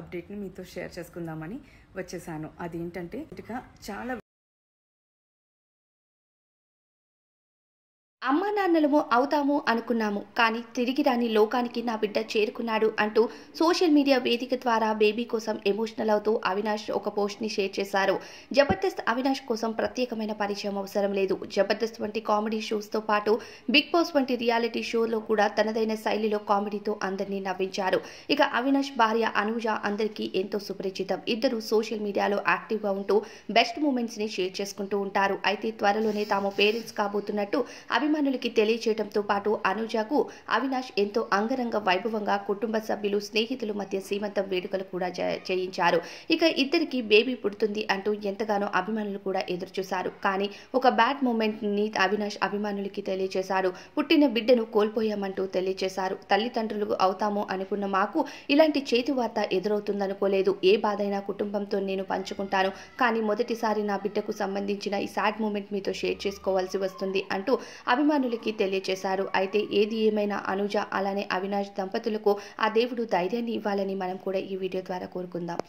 అప్డేట్ని మీతో షేర్ చేసుకుందామని వచ్చేసాను అదేంటంటే ఇటుక చాలా అమ్మా నాన్నలము అవుతాము అనుకున్నాము కానీ తిరిగి రాని లోకానికి నా బిడ్డ చేరుకున్నాడు అంటూ సోషల్ మీడియా వేదిక ద్వారా బేబీ కోసం ఎమోషనల్ అవుతూ అవినాష్ ఒక పోస్ట్ని షేర్ చేశారు జబర్దస్త్ అవినాష్ కోసం ప్రత్యేకమైన పరిచయం అవసరం లేదు జబర్దస్త్ వంటి కామెడీ షోస్తో పాటు బిగ్ బాస్ వంటి రియాలిటీ షోలో కూడా తనదైన శైలిలో కామెడీతో అందరినీ నవ్వించారు ఇక అవినాష్ భార్య అనుజ అందరికీ ఎంతో సుపరిచితం ఇద్దరు సోషల్ మీడియాలో యాక్టివ్గా ఉంటూ బెస్ట్ మూమెంట్స్ని షేర్ చేసుకుంటూ ఉంటారు అయితే త్వరలోనే తాము పేరెంట్స్ కాబోతున్నట్టు అభిమాన్ అభిమానులకి తెలియచేయడంతో పాటు అనుజాకు అవినాష్ ఎంతో అంగరంగ వైభవంగా కుటుంబ సభ్యులు స్నేహితుల మధ్య సీమంతం వేడుకలు కూడా చేయించారు ఇక ఇద్దరికి బేబీ పుడుతుంది అంటూ ఎంతగానో అభిమానులు కూడా ఎదురుచూశారు కానీ ఒక బ్యాడ్ మూమెంట్ని అవినాష్ అభిమానులకి తెలియజేశారు పుట్టిన బిడ్డను కోల్పోయామంటూ తెలియజేశారు తల్లిదండ్రులు అవుతాము అనుకున్న మాకు ఇలాంటి చేతి వార్త ఎదురవుతుందనుకోలేదు ఏ బాధైనా కుటుంబంతో నేను పంచుకుంటాను కానీ మొదటిసారి నా బిడ్డకు సంబంధించిన ఈ సాడ్ మూమెంట్ మీతో షేర్ చేసుకోవాల్సి వస్తుంది అంటూ అభిమానులు అభిమానులకి తెలియజేశారు అయితే ఏది ఏమైనా అనుజ అలానే అవినాష్ దంపతులకు ఆ దేవుడు ధైర్యాన్ని ఇవ్వాలని మనం కూడా ఈ వీడియో ద్వారా కోరుకుందాం